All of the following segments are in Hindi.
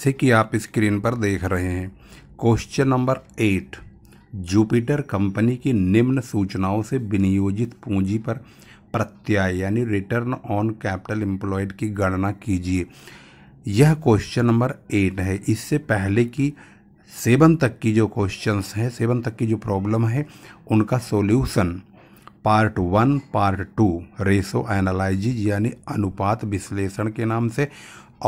जैसे कि आप स्क्रीन पर देख रहे हैं question number eight Jupiter company की निम्न सूचनाओं से विनियोजित पूंजी पर प्रत्याय यानी रिटर्न ऑन कैपिटल एम्प्लॉयड की गणना कीजिए यह क्वेश्चन नंबर एट है इससे पहले की सेवन तक की जो क्वेश्चंस हैं सेवन तक की जो प्रॉब्लम है उनका solution part one part two ratio analysis यानी अनुपात विश्लेषण के नाम से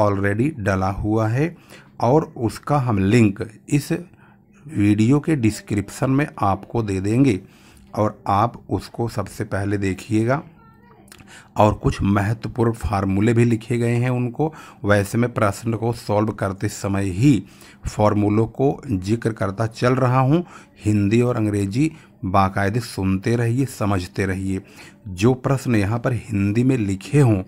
ऑलरेडी डला हुआ है और उसका हम लिंक इस वीडियो के डिस्क्रिप्शन में आपको दे देंगे और आप उसको सबसे पहले देखिएगा और कुछ महत्वपूर्ण फार्मूले भी लिखे गए हैं उनको वैसे में प्रश्न को सॉल्व करते समय ही फार्मूलों को जिक्र करता चल रहा हूँ हिंदी और अंग्रेजी बाकायदे सुनते रहिए समझते रहिए जो प्रश्न यहाँ पर हिंदी में लिखे हों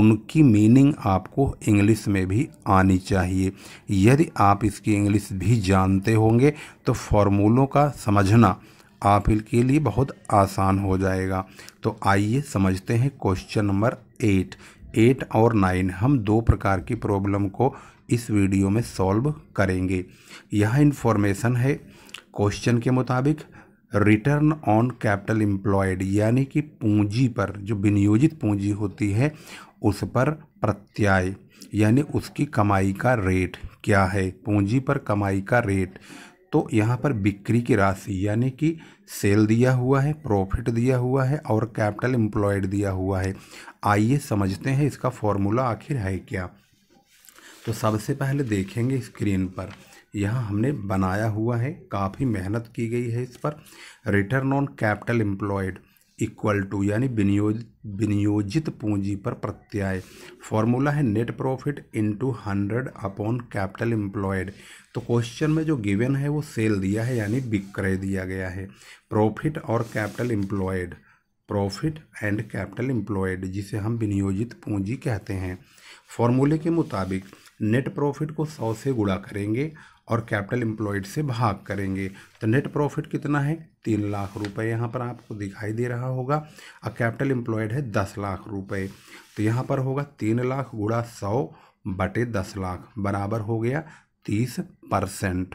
उनकी मीनिंग आपको इंग्लिश में भी आनी चाहिए यदि आप इसकी इंग्लिश भी जानते होंगे तो फॉर्मूलों का समझना आपके लिए बहुत आसान हो जाएगा तो आइए समझते हैं क्वेश्चन नंबर एट एट और नाइन हम दो प्रकार की प्रॉब्लम को इस वीडियो में सॉल्व करेंगे यह इन्फॉर्मेशन है क्वेश्चन के मुताबिक रिटर्न ऑन कैपिटल एम्प्लॉयड यानी कि पूंजी पर जो विनियोजित पूंजी होती है उस पर प्रत्याय यानी उसकी कमाई का रेट क्या है पूंजी पर कमाई का रेट तो यहाँ पर बिक्री की राशि यानी कि सेल दिया हुआ है प्रॉफिट दिया हुआ है और कैपिटल एम्प्लॉयड दिया हुआ है आइए समझते हैं इसका फॉर्मूला आखिर है क्या तो सबसे पहले देखेंगे स्क्रीन पर यहाँ हमने बनाया हुआ है काफ़ी मेहनत की गई है इस पर return on capital employed equal to यानी विनियोज विनियोजित पूंजी पर प्रत्याय फॉर्मूला है net profit into hundred upon capital employed तो क्वेश्चन में जो गिवन है वो सेल दिया है यानी विक्रय दिया गया है प्रॉफिट और capital employed profit and capital employed जिसे हम विनियोजित पूंजी कहते हैं फॉर्मूले के मुताबिक नेट प्रॉफिट को सौ से गुणा करेंगे और कैपिटल एम्प्लॉयड से भाग करेंगे तो नेट प्रॉफिट कितना है तीन लाख रुपए यहाँ पर आपको दिखाई दे रहा होगा और कैपिटल एम्प्लॉयड है दस लाख रुपए तो यहाँ पर होगा तीन लाख गुड़ा सौ बटे दस लाख बराबर हो गया तीस परसेंट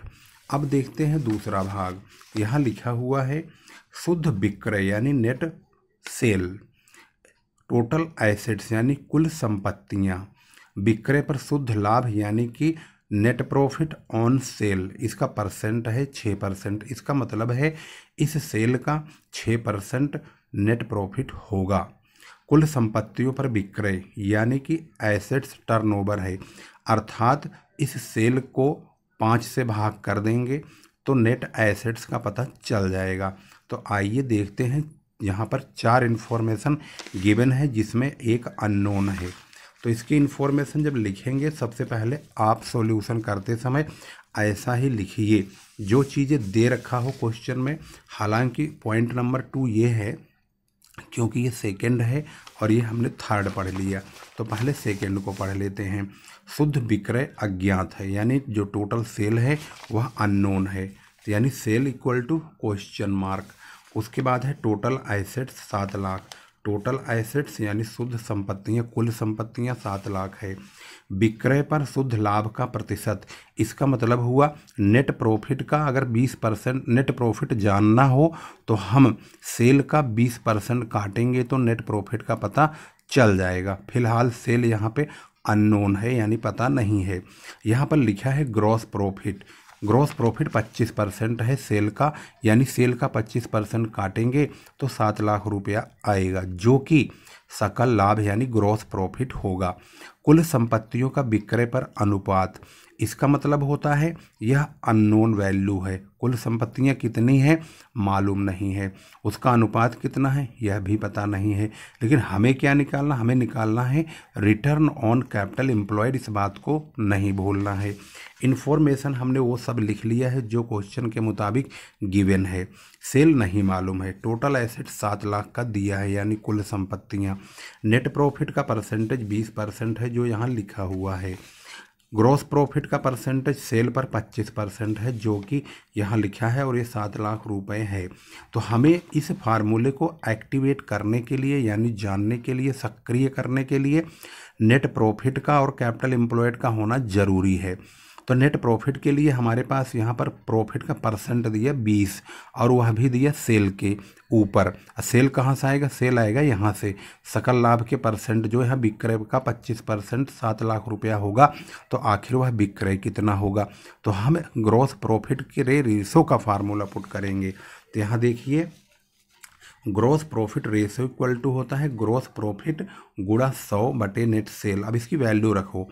अब देखते हैं दूसरा भाग यहाँ लिखा हुआ है शुद्ध विक्रय यानी नेट सेल टोटल एसेट्स यानी कुल संपत्तियाँ विक्रय पर शुद्ध लाभ यानी कि नेट प्रॉफिट ऑन सेल इसका परसेंट है छः परसेंट इसका मतलब है इस सेल का छः परसेंट नेट प्रॉफिट होगा कुल संपत्तियों पर विक्रय यानी कि एसेट्स टर्नओवर है अर्थात इस सेल को पाँच से भाग कर देंगे तो नेट एसेट्स का पता चल जाएगा तो आइए देखते हैं यहाँ पर चार इन्फॉर्मेशन गिवन है जिसमें एक अननोन है तो इसकी इन्फॉर्मेशन जब लिखेंगे सबसे पहले आप सॉल्यूशन करते समय ऐसा ही लिखिए जो चीज़ें दे रखा हो क्वेश्चन में हालांकि पॉइंट नंबर टू ये है क्योंकि ये सेकंड है और ये हमने थर्ड पढ़ लिया तो पहले सेकंड को पढ़ लेते हैं शुद्ध विक्रय अज्ञात है यानी जो टोटल सेल है वह अननोन है यानी sale equal to question mark उसके बाद है टोटल एसेट्स सात लाख टोटल एसेट्स यानी शुद्ध संपत्तियां कुल संपत्तियां सात लाख है विक्रय पर शुद्ध लाभ का प्रतिशत इसका मतलब हुआ नेट प्रॉफिट का अगर 20 परसेंट नेट प्रॉफिट जानना हो तो हम सेल का 20 परसेंट काटेंगे तो नेट प्रॉफिट का पता चल जाएगा फिलहाल सेल यहाँ पे अननोन है यानी पता नहीं है यहाँ पर लिखा है gross profit gross profit 25 percent है सेल का यानी सेल का 25 परसेंट काटेंगे तो सात लाख रुपया आएगा जो कि सकल लाभ यानी ग्रॉस प्रॉफिट होगा कुल संपत्तियों का विक्रय पर अनुपात इसका मतलब होता है यह अननोन वैल्यू है कुल संपत्तियां कितनी हैं मालूम नहीं है उसका अनुपात कितना है यह भी पता नहीं है लेकिन हमें क्या निकालना हमें निकालना है रिटर्न ऑन कैपिटल एम्प्लॉयड इस बात को नहीं भूलना है इन्फॉर्मेशन हमने वो सब लिख लिया है जो क्वेश्चन के मुताबिक गिवन है सेल नहीं मालूम है टोटल एसेट सात लाख का दिया है यानी कुल संपत्तियाँ नेट प्रॉफिट का परसेंटेज बीस परसेंट है जो यहाँ लिखा हुआ है ग्रॉस प्रॉफिट का परसेंटेज सेल पर 25 परसेंट है जो कि यहाँ लिखा है और ये सात लाख रुपए है तो हमें इस फार्मूले को एक्टिवेट करने के लिए यानी जानने के लिए सक्रिय करने के लिए नेट प्रॉफिट का और कैपिटल एम्प्लॉयड का होना ज़रूरी है तो नेट प्रॉफिट के लिए हमारे पास यहाँ पर प्रॉफिट का परसेंट दिया बीस और वह भी दिया सेल के ऊपर सेल कहाँ से आएगा सेल आएगा यहाँ से सकल लाभ के परसेंट जो है विक्रय का पच्चीस परसेंट सात लाख रुपया होगा तो आखिर वह विक्रय कितना होगा तो हम ग्रॉस प्रॉफिट के रे रेसो का फार्मूला पुट करेंगे तो यहाँ देखिए growth profit ratio equal to होता है ग्रोथ प्रॉफिट गुड़ा सौ बटे नेट सेल अब इसकी वैल्यू रखो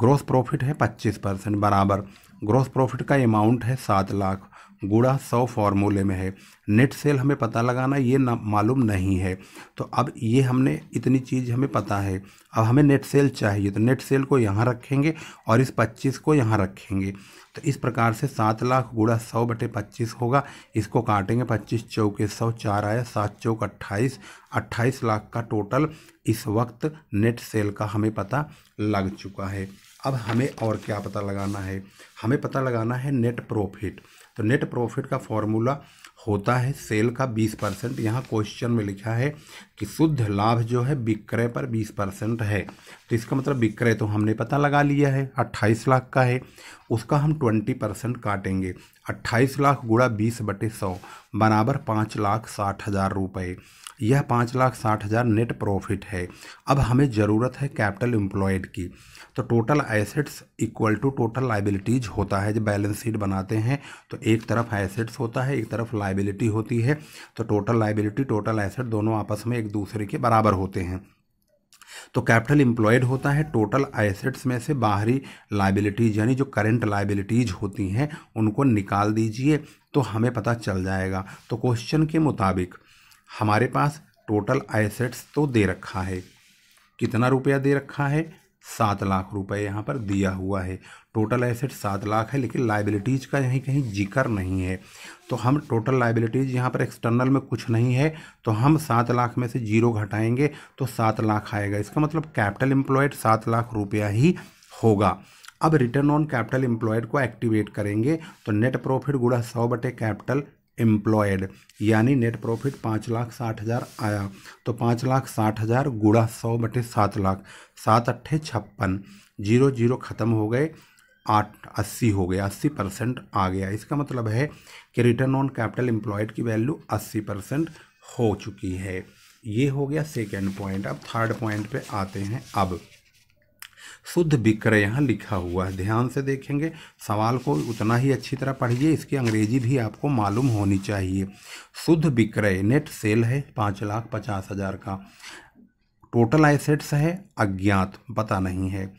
ग्रोथ प्रॉफिट है पच्चीस परसेंट बराबर ग्रोथ प्रॉफिट का अमाउंट है सात लाख गुड़ा सौ फॉर्मूले में है नेट सेल हमें पता लगाना ये ना मालूम नहीं है तो अब ये हमने इतनी चीज़ हमें पता है अब हमें नेट सेल चाहिए तो नेट सेल को यहाँ रखेंगे और इस पच्चीस को यहाँ रखेंगे तो इस प्रकार से सात लाख गुड़ा सौ बटे पच्चीस होगा इसको काटेंगे पच्चीस चौके सौ चार आया सात चौक अट्ठाईस अट्ठाईस लाख का टोटल इस वक्त नेट सेल का हमें पता लग चुका है अब हमें और क्या पता लगाना है हमें पता लगाना है नेट प्रॉफिट तो नेट प्रॉफिट का फॉर्मूला होता है सेल का 20 परसेंट यहाँ क्वेश्चन में लिखा है कि शुद्ध लाभ जो है विक्रय पर 20 परसेंट है तो इसका मतलब विक्रय तो हमने पता लगा लिया है 28 लाख का है उसका हम 20 परसेंट काटेंगे 28 लाख गुड़ा 20 बटे सौ बराबर पाँच लाख साठ हज़ार रुपये यह पाँच लाख साठ हज़ार नेट प्रॉफिट है अब हमें ज़रूरत है कैपिटल एम्प्लॉयड की तो total assets equal to total liabilities होता है जब बैलेंस शीट बनाते हैं तो एक तरफ एसेट्स होता है एक तरफ लाइबिलिटी होती है तो टोटल लाइबिलिटी टोटल एसेट दोनों आपस में एक दूसरे के बराबर होते हैं तो कैपिटल एम्प्लॉयड होता है टोटल एसेट्स में से बाहरी लाइबिलिटीज यानी जो करेंट लाइबिलिटीज होती हैं उनको निकाल दीजिए तो हमें पता चल जाएगा तो क्वेश्चन के मुताबिक हमारे पास टोटल एसेट्स तो दे रखा है कितना रुपया दे रखा है सात लाख रुपए यहाँ पर दिया हुआ है टोटल एसेट सात लाख है लेकिन लाइबिलिटीज़ का यहीं कहीं जिक्र नहीं है तो हम टोटल लाइबिलिटीज़ यहाँ पर एक्सटर्नल में कुछ नहीं है तो हम सात लाख में से जीरो घटाएंगे तो सात लाख आएगा इसका मतलब कैपिटल एम्प्लॉयड सात लाख रुपया ही होगा अब रिटर्न ऑन कैपिटल एम्प्लॉयड को एक्टिवेट करेंगे तो नेट प्रॉफिट गुड़ा सौ बटे कैपिटल एम्प्लॉयड यानी नेट प्रॉफिट पाँच लाख साठ हज़ार आया तो पाँच लाख साठ हज़ार गुड़ा सौ बटे सात लाख सात अट्ठे छप्पन जीरो जीरो ख़त्म हो गए आठ अस्सी हो गया अस्सी परसेंट आ गया इसका मतलब है कि रिटर्न ऑन कैपिटल एम्प्लॉयड की वैल्यू अस्सी परसेंट हो चुकी है ये हो गया सेकेंड पॉइंट अब थर्ड पॉइंट पर आते हैं अब शुद्ध विक्रय यहाँ लिखा हुआ है ध्यान से देखेंगे सवाल को उतना ही अच्छी तरह पढ़िए इसकी अंग्रेजी भी आपको मालूम होनी चाहिए शुद्ध विक्रय नेट सेल है पाँच लाख पचास हज़ार का टोटल एसेट्स है अज्ञात पता नहीं है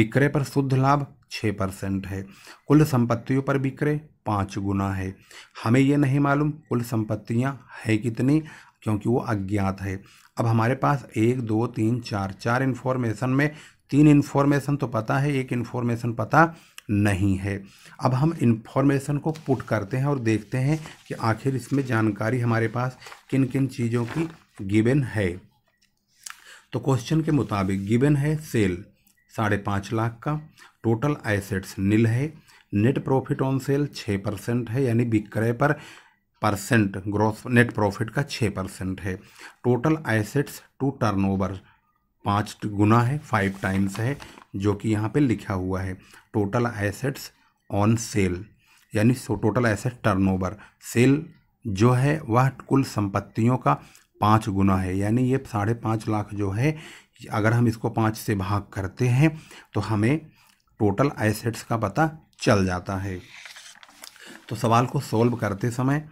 विक्रय पर शुद्ध लाभ छः परसेंट है कुल संपत्तियों पर विक्रय पाँच गुना है हमें ये नहीं मालूम कुल संपत्तियाँ है कितनी क्योंकि वो अज्ञात है अब हमारे पास एक दो तीन चार चार इन्फॉर्मेशन में तीन इन्फॉर्मेशन तो पता है एक इन्फॉर्मेशन पता नहीं है अब हम इन्फॉर्मेशन को पुट करते हैं और देखते हैं कि आखिर इसमें जानकारी हमारे पास किन किन चीज़ों की गिवन है तो क्वेश्चन के मुताबिक गिवन है सेल साढ़े पाँच लाख का टोटल एसेट्स नील है नेट प्रॉफिट ऑन सेल छः परसेंट है यानी विक्रय पर परसेंट ग्रॉस नेट प्रॉफिट का छः परसेंट है टोटल एसेट्स टू टर्नओवर पाँच गुना है फाइव टाइम्स है जो कि यहाँ पे लिखा हुआ है टोटल एसेट्स ऑन सेल यानी टोटल एसेट टर्नओवर सेल जो है वह कुल संपत्तियों का पाँच गुना है यानी ये साढ़े पाँच लाख जो है अगर हम इसको पाँच से भाग करते हैं तो हमें टोटल एसेट्स का पता चल जाता है तो सवाल को सॉल्व करते समय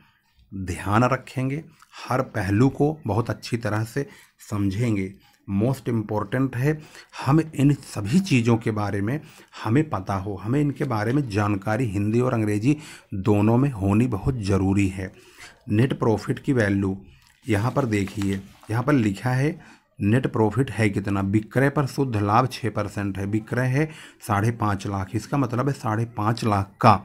ध्यान रखेंगे हर पहलू को बहुत अच्छी तरह से समझेंगे मोस्ट इम्पॉर्टेंट है हम इन सभी चीज़ों के बारे में हमें पता हो हमें इनके बारे में जानकारी हिंदी और अंग्रेज़ी दोनों में होनी बहुत ज़रूरी है नेट प्रॉफिट की वैल्यू यहाँ पर देखिए यहाँ पर लिखा है नेट प्रॉफिट है कितना विक्रय पर शुद्ध लाभ छः परसेंट है विक्रय है साढ़े पाँच लाख इसका मतलब है साढ़े पाँच लाख का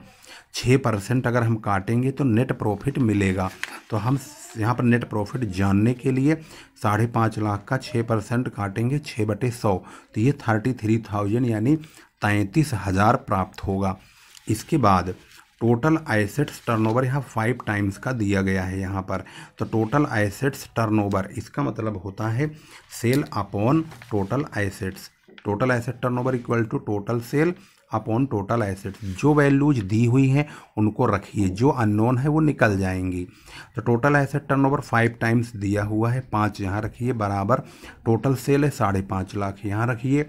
छः परसेंट अगर हम काटेंगे तो नेट प्रॉफिट मिलेगा तो हम यहाँ पर नेट प्रॉफिट जानने के लिए साढ़े पाँच लाख का छः परसेंट काटेंगे छः बटे सौ तो ये थर्टी थ्री थाउजेंड यानी तैंतीस हज़ार प्राप्त होगा इसके बाद टोटल एसेट्स टर्नओवर यहाँ फाइव टाइम्स का दिया गया है यहाँ पर तो टोटल एसेट्स टर्नओवर इसका मतलब होता है sale upon total assets total asset turnover equal to total sale upon total assets जो वैल्यूज दी हुई हैं उनको रखिए जो अननोन है वो निकल जाएंगी तो total asset turnover five times दिया हुआ है पाँच यहाँ रखिए बराबर टोटल सेल है साढ़े पाँच लाख यहाँ रखिए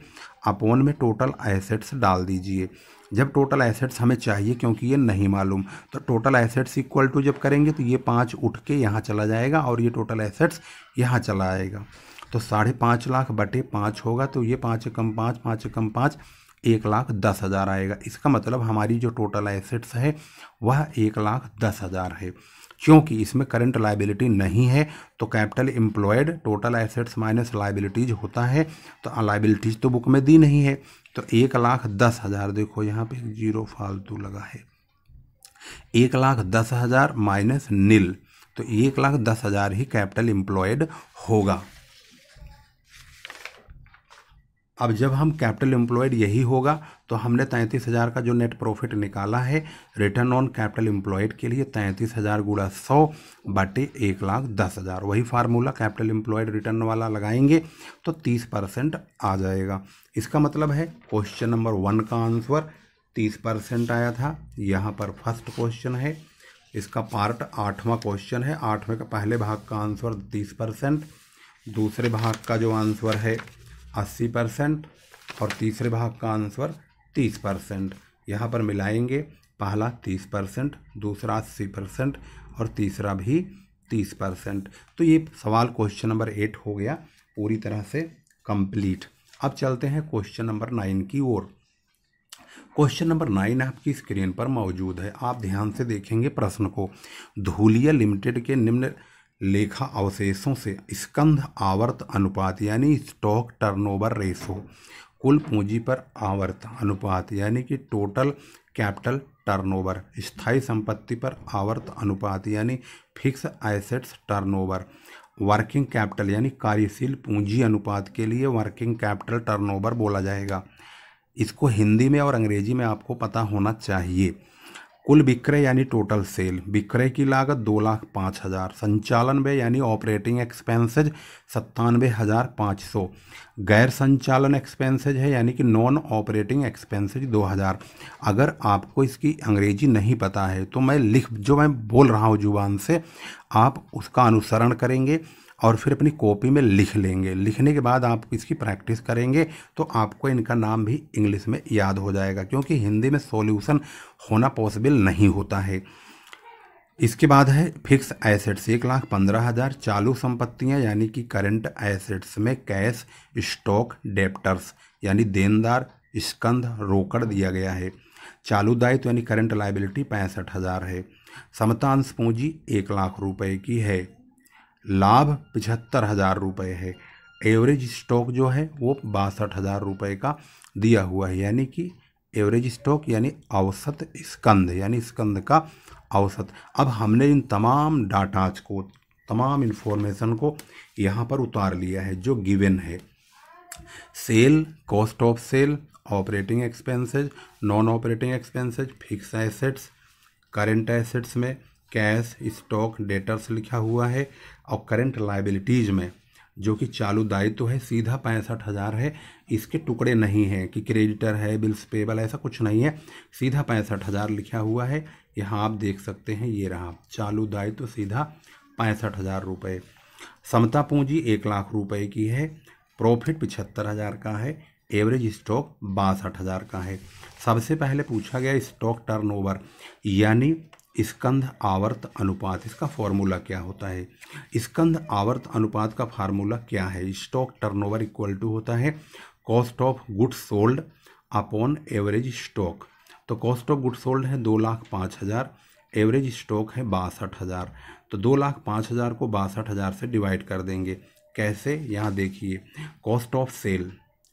अपॉन में टोटल एसेट्स डाल दीजिए जब टोटल एसेट्स हमें चाहिए क्योंकि ये नहीं मालूम तो टोटल एसेट्स इक्वल टू जब करेंगे तो ये पाँच उठ के यहाँ चला जाएगा और ये टोटल एसेट्स यहाँ चला आएगा तो साढ़े पाँच लाख बटे पाँच होगा तो ये पाँच कम पाँच पाँच कम पाँच एक लाख दस हज़ार आएगा इसका मतलब हमारी जो टोटल एसेट्स है वह एक लाख दस हज़ार है क्योंकि इसमें करंट लाइबिलिटी नहीं है तो capital employed total assets minus liabilities होता है तो लाइबिलिटीज तो बुक में दी नहीं है तो एक लाख दस हज़ार देखो यहाँ पे जीरो फालतू लगा है एक लाख दस हज़ार माइनस नील तो एक लाख दस हज़ार ही कैपिटल एम्प्लॉयड होगा अब जब हम कैपिटल एम्प्लॉयड यही होगा तो हमने तैंतीस हज़ार का जो नेट प्रॉफिट निकाला है रिटर्न ऑन कैपिटल एम्प्लॉयड के लिए तैंतीस हज़ार गुड़ा सौ बटे एक लाख दस हज़ार वही फार्मूला कैपिटल एम्प्लॉयड रिटर्न वाला लगाएंगे तो तीस परसेंट आ जाएगा इसका मतलब है क्वेश्चन नंबर वन का आंसर तीस परसेंट आया था यहाँ पर फर्स्ट क्वेश्चन है इसका पार्ट आठवां क्वेश्चन है आठवें का पहले भाग का आंसर तीस परसेंट दूसरे भाग का जो आंसर है अस्सी परसेंट और तीसरे भाग का आंसर तीस परसेंट यहाँ पर मिलाएंगे पहला तीस परसेंट दूसरा अस्सी परसेंट और तीसरा भी तीस परसेंट तो ये सवाल क्वेश्चन नंबर एट हो गया पूरी तरह से कंप्लीट अब चलते हैं क्वेश्चन नंबर नाइन की ओर क्वेश्चन नंबर नाइन आपकी स्क्रीन पर मौजूद है आप ध्यान से देखेंगे प्रश्न को धूलिया लिमिटेड के निम्न लेखा अवशेषों से स्कंध आवर्त अनुपात यानी स्टॉक टर्नओवर रेशो कुल पूंजी पर आवर्त अनुपात यानी कि टोटल कैपिटल टर्नओवर स्थायी संपत्ति पर आवर्त अनुपात यानी fix assets turnover working capital यानी कार्यशील पूंजी अनुपात के लिए वर्किंग कैपिटल टर्नओवर बोला जाएगा इसको हिंदी में और अंग्रेजी में आपको पता होना चाहिए कुल विक्रय यानी टोटल सेल विक्रय की लागत दो लाख पाँच हज़ार संचालन व यानी ऑपरेटिंग एक्सपेंसेज सत्तानवे हज़ार पाँच सौ गैर संचालन एक्सपेंसेज है यानी कि नॉन ऑपरेटिंग एक्सपेंसेज 2000 अगर आपको इसकी अंग्रेजी नहीं पता है तो मैं लिख जो मैं बोल रहा हूँ जुबान से आप उसका अनुसरण करेंगे और फिर अपनी कॉपी में लिख लेंगे लिखने के बाद आप इसकी प्रैक्टिस करेंगे तो आपको इनका नाम भी इंग्लिश में याद हो जाएगा क्योंकि हिंदी में सॉल्यूशन होना पॉसिबल नहीं होता है इसके बाद है फिक्स एसेट्स एक लाख पंद्रह हज़ार चालू संपत्तियां यानी कि करंट एसेट्स में कैश स्टॉक डेप्टर्स यानी देनदार स्कंध रोकड़ दिया गया है चालू दायित्व यानी करंट लाइबिलिटी पैंसठ हज़ार है समतांश पूंजी एक लाख रुपए की है लाभ पचहत्तर हज़ार रुपये है एवरेज स्टॉक जो है वो बासठ हज़ार रुपये का दिया हुआ है यानी कि एवरेज स्टॉक यानी औसत स्कंद यानी स्कंद का औसत अब हमने इन तमाम डाटाज को तमाम इन्फॉर्मेशन को यहाँ पर उतार लिया है जो गिवन है sale cost of sale operating expenses non operating expenses fix assets current assets में कैश स्टॉक डेटर्स लिखा हुआ है और करेंट लाइबिलिटीज़ में जो कि चालू दायित्व तो है सीधा पैंसठ हज़ार है इसके टुकड़े नहीं हैं कि क्रेडिटर है बिल्स पेबल ऐसा कुछ नहीं है सीधा पैंसठ हज़ार लिखा हुआ है यहाँ आप देख सकते हैं ये रहा चालू दायित्व तो सीधा पैंसठ हज़ार रुपये समता पूंजी एक लाख रुपए की है प्रॉफिट पिछहत्तर हज़ार का है एवरेज स्टॉक बासठ हज़ार का है सबसे पहले पूछा गया स्टॉक टर्नओवर यानी स्कंध आवर्त अनुपात इसका फॉर्मूला क्या होता है स्कंध आवर्त अनुपात का फार्मूला क्या है स्टॉक टर्नओवर इक्वल टू होता है cost of goods sold upon average stock तो कॉस्ट ऑफ गुड सोल्ड है दो लाख पाँच हज़ार एवरेज स्टॉक है बासठ हज़ार तो दो लाख पाँच हज़ार को बासठ हज़ार से डिवाइड कर देंगे कैसे यहाँ देखिए कॉस्ट ऑफ सेल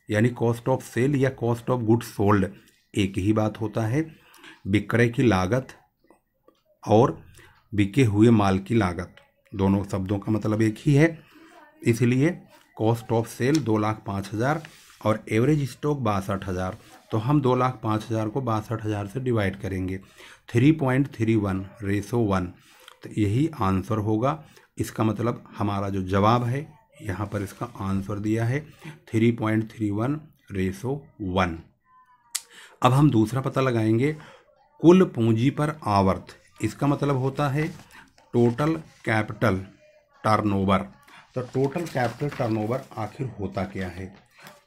यानी कॉस्ट ऑफ सेल या कॉस्ट ऑफ गुड सोल्ड एक ही बात होता है बिक्रय की लागत और बिके हुए माल की लागत दोनों शब्दों का मतलब एक ही है इसलिए कॉस्ट ऑफ सेल दो लाख पाँच हज़ार और एवरेज स्टॉक बासठ हज़ार तो हम दो लाख पाँच हज़ार को बासठ हज़ार से डिवाइड करेंगे three point three one ratio one तो यही आंसर होगा इसका मतलब हमारा जो जवाब है यहाँ पर इसका आंसर दिया है three point three one ratio one अब हम दूसरा पता लगाएंगे कुल पूंजी पर आवर्त इसका मतलब होता है टोटल कैपिटल टर्नओवर तो टोटल कैपिटल टर्नओवर आखिर होता क्या है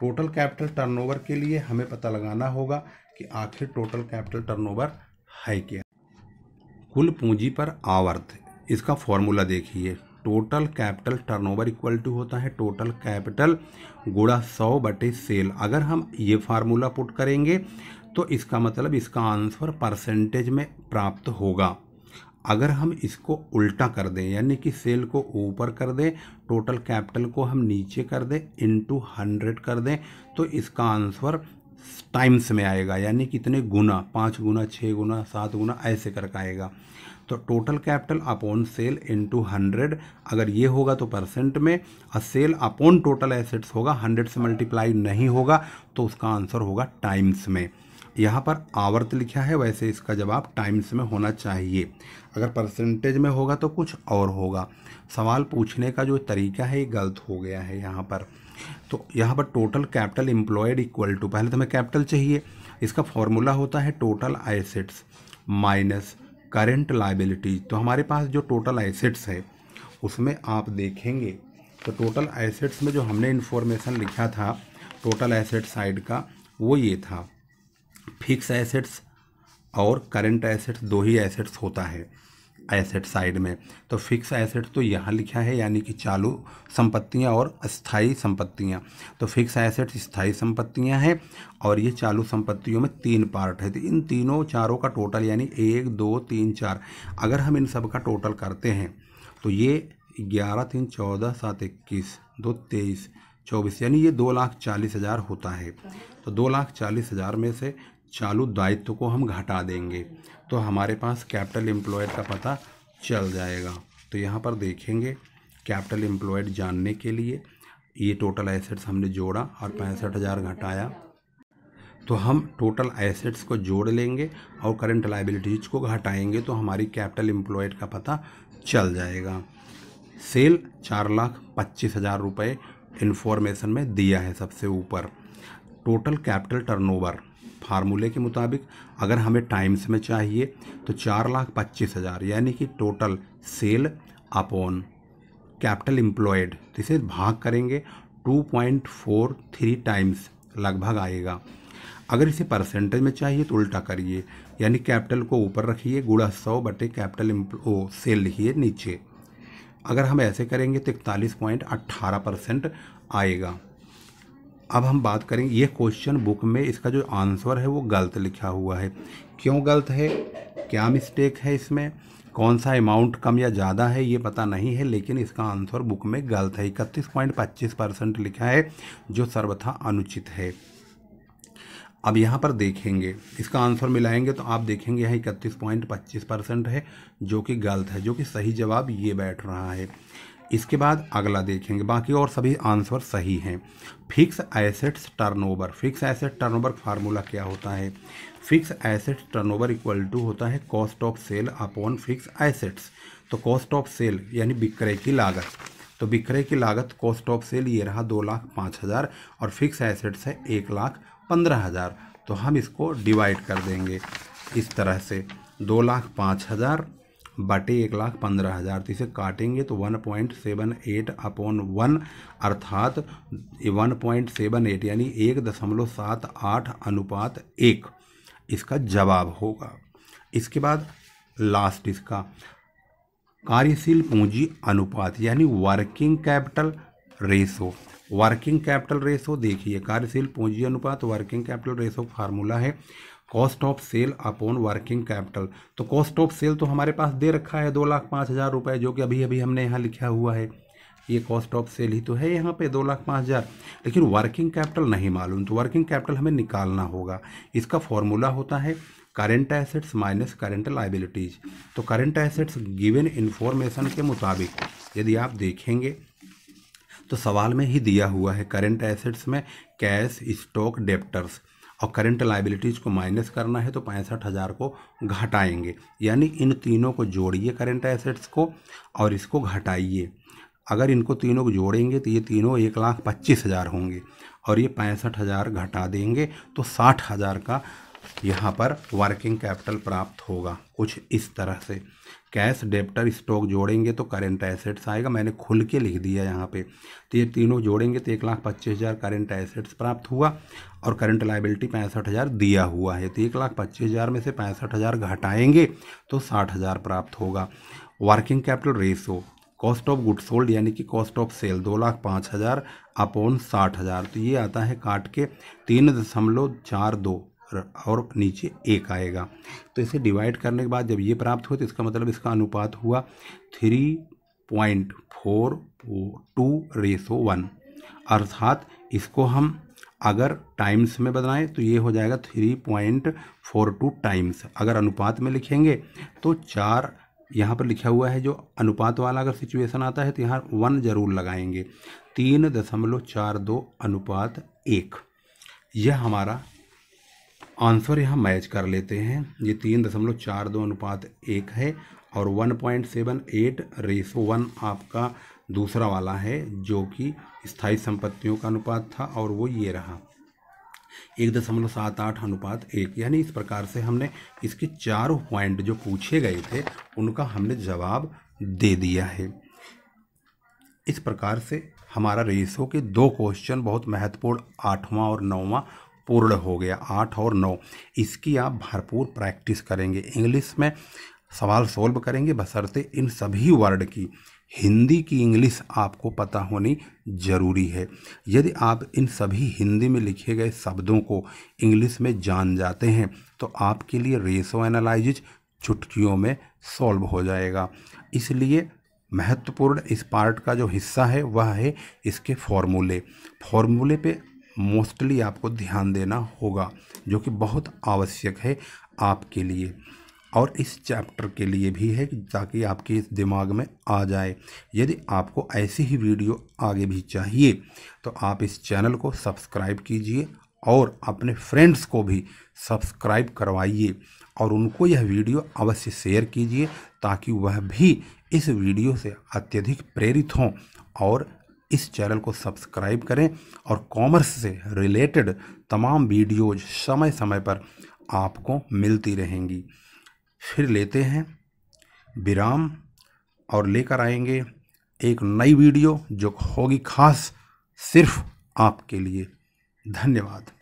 टोटल कैपिटल टर्नओवर के लिए हमें पता लगाना होगा कि आखिर टोटल कैपिटल टर्नओवर है क्या कुल पूंजी पर आवर्त इसका फॉर्मूला देखिए total capital turnover equal to होता है टोटल कैपिटल गुड़ा सौ बटे सेल अगर हम ये फार्मूला पुट करेंगे तो इसका मतलब इसका आंसर परसेंटेज में प्राप्त होगा अगर हम इसको उल्टा कर दें यानी कि सेल को ऊपर कर दें टोटल कैपिटल को हम नीचे कर दें इनटू हंड्रेड कर दें तो इसका आंसर टाइम्स में आएगा यानी कितने गुना पाँच गुना छः गुना सात गुना ऐसे करके आएगा तो total capital upon sale into hundred अगर ये होगा तो परसेंट में और सेल अपॉन टोटल एसेट्स होगा हंड्रेड से मल्टीप्लाई नहीं होगा तो उसका आंसर होगा टाइम्स में यहाँ पर आवर्त लिखा है वैसे इसका जवाब टाइम्स में होना चाहिए अगर परसेंटेज में होगा तो कुछ और होगा सवाल पूछने का जो तरीका है ये गलत हो गया है यहाँ पर तो यहाँ पर total capital employed equal to पहले तो हमें कैपिटल चाहिए इसका फॉर्मूला होता है total assets minus current liabilities तो हमारे पास जो टोटल एसेट्स है उसमें आप देखेंगे तो टोटल एसेट्स में जो हमने इन्फॉर्मेशन लिखा था टोटल एसेट साइड का वो ये था फिक्स एसेट्स और करंट एसेट्स दो ही एसेट्स होता है एसेट साइड में तो फिक्स एसेट तो यहाँ लिखा है यानी कि चालू संपत्तियाँ और अस्थाई संपत्तियाँ तो फिक्स एसेट स्थाई संपत्तियाँ हैं और ये चालू संपत्तियों में तीन पार्ट है तो इन तीनों चारों का टोटल यानी एक दो तीन चार अगर हम इन सब का टोटल करते हैं तो ये ग्यारह तीन चौदह सात इक्कीस दो तेईस चौबीस यानी ये दो लाख चालीस हज़ार होता है तो दो लाख चालीस हज़ार में से चालू दायित्व को हम घटा देंगे तो हमारे पास कैपिटल एम्प्लॉयड का पता चल जाएगा तो यहाँ पर देखेंगे कैपिटल एम्प्लॉयड जानने के लिए ये टोटल एसेट्स हमने जोड़ा और पैंसठ हज़ार घटाया तो हम टोटल एसेट्स को जोड़ लेंगे और करंट लाइबिलिटीज़ को घटाएंगे तो हमारी कैपिटल एम्प्लॉयड का पता चल जाएगा सेल चार लाख पच्चीस हज़ार रुपये इन्फॉर्मेशन में दिया है सबसे ऊपर टोटल कैपिटल टर्नओवर फार्मूले के मुताबिक अगर हमें टाइम्स में चाहिए तो चार लाख पच्चीस हज़ार यानी कि total sale upon capital employed इसे भाग करेंगे two point four three times लगभग आएगा अगर इसे परसेंटेज में चाहिए तो उल्टा करिए यानी कैपिटल को ऊपर रखिए गुड़ा सौ बटे कैपिटल ओ, सेल लिखिए नीचे अगर हम ऐसे करेंगे तो इकतालीस पॉइंट अट्ठारह परसेंट आएगा अब हम बात करेंगे यह क्वेश्चन बुक में इसका जो आंसर है वो गलत लिखा हुआ है क्यों गलत है क्या मिस्टेक है इसमें कौन सा अमाउंट कम या ज़्यादा है ये पता नहीं है लेकिन इसका आंसर बुक में गलत है इकतीस पॉइंट पच्चीस परसेंट लिखा है जो सर्वथा अनुचित है अब यहाँ पर देखेंगे इसका आंसर मिलाएंगे तो आप देखेंगे यहाँ इकतीस पॉइंट पच्चीस परसेंट है जो कि गलत है जो कि सही जवाब ये बैठ रहा है इसके बाद अगला देखेंगे बाकी और सभी आंसर सही हैं fix assets turnover fix asset turnover formula क्या होता है fix asset turnover equal to होता है cost of sale upon fix assets तो कॉस्ट ऑफ सेल यानी विक्रय की लागत तो विक्रय की लागत कॉस्ट ऑफ सेल ये रहा दो लाख पाँच हज़ार और फिक्स एसेट्स है एक लाख पंद्रह हज़ार तो हम इसको डिवाइड कर देंगे इस तरह से दो लाख पाँच हज़ार बटे एक लाख पंद्रह हज़ार तो इसे काटेंगे तो one point seven eight upon one अर्थात वन पॉइंट सेवन एट यानी एक दशमलव सात आठ अनुपात एक इसका जवाब होगा इसके बाद लास्ट इसका कार्यशील पूंजी अनुपात यानी working capital ratio working capital ratio देखिए कार्यशील पूंजी अनुपात वर्किंग कैपिटल रेशो फार्मूला है cost of sale upon working capital तो कॉस्ट ऑफ सेल तो हमारे पास दे रखा है दो लाख पाँच हज़ार रुपये जो कि अभी अभी हमने यहाँ लिखा हुआ है ये कॉस्ट ऑफ सेल ही तो है यहाँ पे दो लाख पाँच हज़ार लेकिन वर्किंग कैपिटल नहीं मालूम तो वर्किंग कैपिटल हमें निकालना होगा इसका फॉर्मूला होता है current assets minus current liabilities तो करेंट एसेट्स गिवन इन्फॉर्मेशन के मुताबिक यदि आप देखेंगे तो सवाल में ही दिया हुआ है करेंट एसेट्स में कैश स्टॉक डेप्टर्स और करंट लाइबिलिटीज़ को माइनस करना है तो पैंसठ हज़ार को घटाएंगे यानी इन तीनों को जोड़िए करंट एसेट्स को और इसको घटाइए अगर इनको तीनों को जोड़ेंगे तो ये तीनों एक लाख पच्चीस हज़ार होंगे और ये पैंसठ हज़ार घटा देंगे तो साठ हज़ार का यहाँ पर वर्किंग कैपिटल प्राप्त होगा कुछ इस तरह से कैश डेप्टर स्टॉक जोड़ेंगे तो करेंट एसेट्स आएगा मैंने खुल के लिख दिया यहाँ पे तो ये तीनों जोड़ेंगे तो एक लाख पच्चीस हज़ार करेंट एसेट्स प्राप्त हुआ और करंट लाइबिलिटी पैंसठ हज़ार दिया हुआ है तो एक लाख पच्चीस हज़ार में से पैंसठ हज़ार घटाएंगे तो साठ हज़ार प्राप्त होगा working capital ratio cost of good sold यानी कि कॉस्ट ऑफ सेल दो लाख पाँच हज़ार अपॉन साठ हज़ार तो ये आता है काट के तीन दशमलव चार दो और नीचे एक आएगा तो इसे डिवाइड करने के बाद जब ये प्राप्त हुआ तो इसका मतलब इसका अनुपात हुआ three point four two ratio one अर्थात इसको हम अगर टाइम्स में बदलाएं तो ये हो जाएगा three point four two times अगर अनुपात में लिखेंगे तो चार यहाँ पर लिखा हुआ है जो अनुपात वाला अगर सिचुएशन आता है तो यहाँ वन जरूर लगाएंगे तीन दशमलव चार दो अनुपात एक यह हमारा आंसर यहाँ मैच कर लेते हैं ये तीन दशमलव चार दो अनुपात एक है और one point seven eight ratio one आपका दूसरा वाला है जो कि स्थायी संपत्तियों का अनुपात था और वो ये रहा एक दशमलव सात आठ अनुपात एक यानी इस प्रकार से हमने इसके चारों पॉइंट जो पूछे गए थे उनका हमने जवाब दे दिया है इस प्रकार से हमारा रेसो के दो क्वेश्चन बहुत महत्वपूर्ण आठवां और नौवां पूर्ण हो गया आठ और नौ इसकी आप भरपूर प्रैक्टिस करेंगे इंग्लिश में सवाल सोल्व करेंगे बसरते इन सभी वर्ड की हिंदी की इंग्लिश आपको पता होनी ज़रूरी है यदि आप इन सभी हिंदी में लिखे गए शब्दों को इंग्लिश में जान जाते हैं तो आपके लिए रेसो एनालाइजिज चुटकियों में सॉल्व हो जाएगा इसलिए महत्वपूर्ण इस पार्ट का जो हिस्सा है वह है इसके फॉर्मूले फॉर्मूले पे मोस्टली आपको ध्यान देना होगा जो कि बहुत आवश्यक है आपके लिए और इस चैप्टर के लिए भी है ताकि आपके इस दिमाग में आ जाए यदि आपको ऐसी ही वीडियो आगे भी चाहिए तो आप इस चैनल को सब्सक्राइब कीजिए और अपने फ्रेंड्स को भी सब्सक्राइब करवाइए और उनको यह वीडियो अवश्य शेयर कीजिए ताकि वह भी इस वीडियो से अत्यधिक प्रेरित हों और इस चैनल को सब्सक्राइब करें और कॉमर्स से रिलेटेड तमाम वीडियोज समय समय पर आपको मिलती रहेंगी फिर लेते हैं विराम और लेकर आएंगे एक नई वीडियो जो होगी खास सिर्फ आपके लिए धन्यवाद